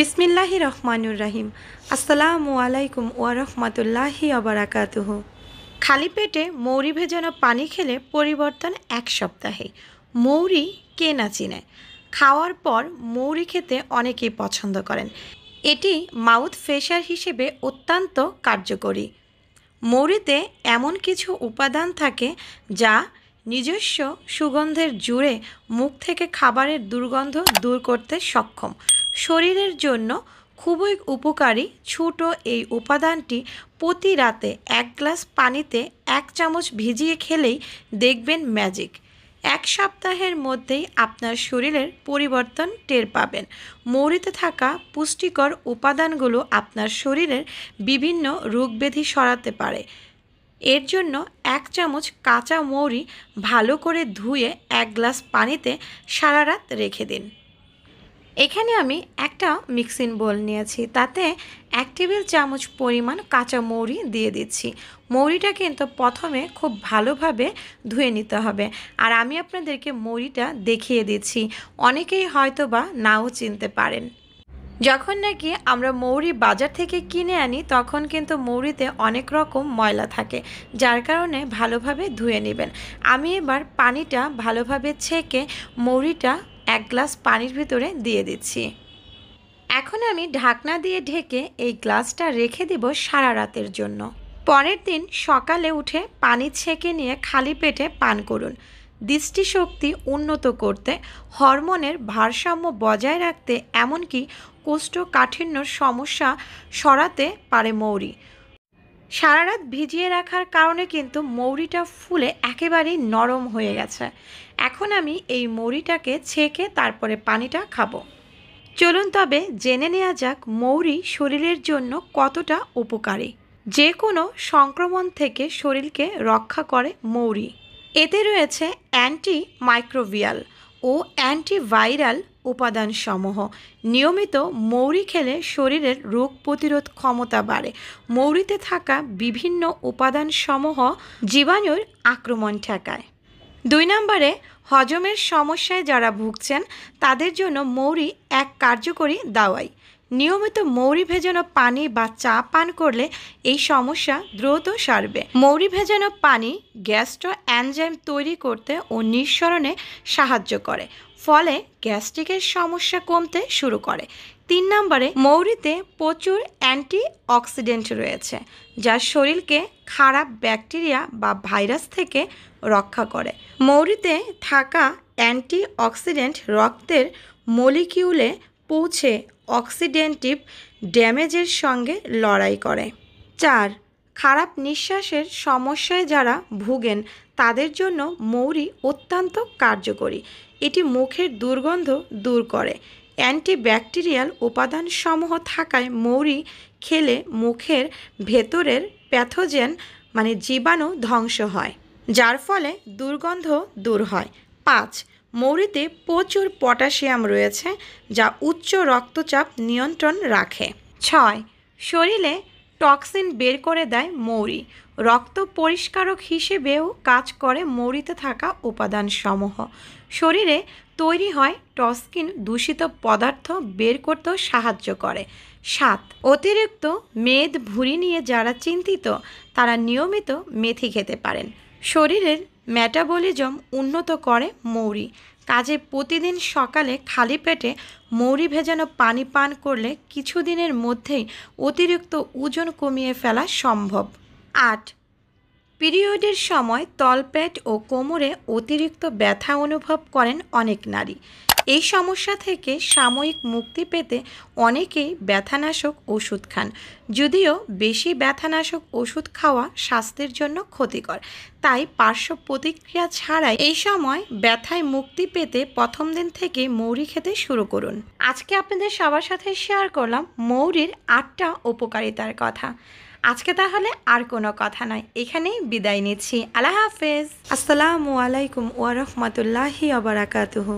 বিসমিল্লাহি রহমানুর রাহিম আসসালামু আলাইকুম ওয়ারহমতুল্লাহি অবরাকাতুহ খালি পেটে মৌরি ভেজানো পানি খেলে পরিবর্তন এক সপ্তাহে মৌরি কে না চিনে খাওয়ার পর মৌরি খেতে অনেকেই পছন্দ করেন এটি মাউথ ফ্রেশার হিসেবে অত্যন্ত কার্যকরী মৌরিতে এমন কিছু উপাদান থাকে যা নিজস্ব সুগন্ধের জুড়ে মুখ থেকে খাবারের দুর্গন্ধ দূর করতে সক্ষম শরীরের জন্য খুবই উপকারী ছোট এই উপাদানটি প্রতি রাতে এক গ্লাস পানিতে এক চামচ ভিজিয়ে খেলেই দেখবেন ম্যাজিক এক সপ্তাহের মধ্যেই আপনার শরীরের পরিবর্তন টের পাবেন মৌরিতে থাকা পুষ্টিকর উপাদানগুলো আপনার শরীরের বিভিন্ন রোগব্যাধি সরাতে পারে এর জন্য এক চামচ কাঁচা মৌরি ভালো করে ধুয়ে এক গ্লাস পানিতে সারা রাত রেখে দিন এখানে আমি একটা মিক্সিং বোল নিয়েছি তাতে এক টেবিল চামচ পরিমাণ কাঁচা মৌরি দিয়ে দিচ্ছি মৌরিটা কিন্তু প্রথমে খুব ভালোভাবে ধুয়ে নিতে হবে আর আমি আপনাদেরকে মৌরিটা দেখিয়ে দিচ্ছি অনেকেই হয়তো বা নাও চিনতে পারেন যখন নাকি আমরা মৌরি বাজার থেকে কিনে আনি তখন কিন্তু মৌরিতে অনেক রকম ময়লা থাকে যার কারণে ভালোভাবে ধুয়ে নেবেন আমি এবার পানিটা ভালোভাবে ছেঁকে মৌরিটা এক গ্লাস পানির ভিতরে দিয়ে দিচ্ছি এখন আমি ঢাকনা দিয়ে ঢেকে এই গ্লাসটা রেখে দেব সারা রাতের জন্য পরের দিন সকালে উঠে পানি ছেঁকে নিয়ে খালি পেটে পান করুন দৃষ্টিশক্তি উন্নত করতে হরমোনের ভারসাম্য বজায় রাখতে এমনকি কোষ্ঠকাঠিন্যর সমস্যা সরাতে পারে মৌরি সারা রাত ভিজিয়ে রাখার কারণে কিন্তু মৌরিটা ফুলে একেবারেই নরম হয়ে গেছে এখন আমি এই মৌরিটাকে ছেঁকে তারপরে পানিটা খাবো চলুন তবে জেনে নেওয়া যাক মৌরি শরীরের জন্য কতটা উপকারী যে কোনো সংক্রমণ থেকে শরীরকে রক্ষা করে মৌরি এতে রয়েছে অ্যান্টি মাইক্রোভিয়াল ও অ্যান্টিভাইরাল উপাদানসমূহ নিয়মিত মৌরি খেলে শরীরের রোগ প্রতিরোধ ক্ষমতা বাড়ে মৌরিতে থাকা বিভিন্ন উপাদানসমূহ জীবাণুর আক্রমণ ঠেকায় দুই নম্বরে হজমের সমস্যায় যারা ভুগছেন তাদের জন্য মৌরি এক কার্যকরী দাওয়াই নিয়মিত মৌরি ভেজানো পানি বা চা পান করলে এই সমস্যা দ্রুত সারবে মৌরি ভেজানো পানি গ্যাস্ট্রো অ্যানজাইম তৈরি করতে ও নিঃসরণে সাহায্য করে ফলে গ্যাস্ট্রিকের সমস্যা কমতে শুরু করে তিন নম্বরে মৌরিতে প্রচুর অ্যান্টি অক্সিডেন্ট রয়েছে যা শরীরকে খারাপ ব্যাকটেরিয়া বা ভাইরাস থেকে রক্ষা করে মৌরিতে থাকা অ্যান্টি অক্সিডেন্ট রক্তের মলিকিউলে পৌঁছে অক্সিডেন্টিভ ড্যামেজের সঙ্গে লড়াই করে চার খারাপ নিঃশ্বাসের সমস্যায় যারা ভুগেন তাদের জন্য মৌরি অত্যন্ত কার্যকরী এটি মুখের দুর্গন্ধ দূর করে অ্যান্টিব্যাকটেরিয়াল উপাদানসমূহ থাকায় মৌরি খেলে মুখের ভেতরের প্যাথোজেন মানে জীবাণু ধ্বংস হয় যার ফলে দুর্গন্ধ দূর হয় পাঁচ মৌরিতে প্রচুর পটাশিয়াম রয়েছে যা উচ্চ রক্তচাপ নিয়ন্ত্রণ রাখে ছয় শরীরে টক্সিন বের করে দেয় মৌরি রক্ত পরিষ্কারক হিসেবেও কাজ করে মৌরিতে থাকা উপাদানসমূহ শরীরে তৈরি হয় টসকিন দূষিত পদার্থ বের করতেও সাহায্য করে সাত অতিরিক্ত মেদ ভুরি নিয়ে যারা চিন্তিত তারা নিয়মিত মেথি খেতে পারেন শরীরের ম্যাটাবলিজম উন্নত করে মৌরি কাজে প্রতিদিন সকালে খালি পেটে মৌরি ভেজানো পানি পান করলে কিছুদিনের মধ্যেই অতিরিক্ত ওজন কমিয়ে ফেলা সম্ভব আট পিরিয়ডের সময় তলপেট ও কোমরে অতিরিক্ত ব্যথা অনুভব করেন অনেক নারী এই সমস্যা থেকে সাময়িক মুক্তি পেতে অনেকেই ব্যথানাশক ওষুধ খান যদিও বেশি ব্যথানাশক ওষুধ খাওয়া স্বাস্থ্যের জন্য ক্ষতিকর তাই পার্শ্ব প্রতিক্রিয়া ছাড়াই এই সময় ব্যথায় মুক্তি পেতে প্রথম দিন থেকে মৌরি খেতে শুরু করুন আজকে আপনাদের সবার সাথে শেয়ার করলাম মৌরির আটটা উপকারিতার কথা আজকে তাহলে আর কোনো কথা নয় এখানেই বিদায় নিচ্ছি আল্লাহ হাফেজ আসসালামু আলাইকুম ওয়ারহমতুল্লাহি আবরাকাতুহ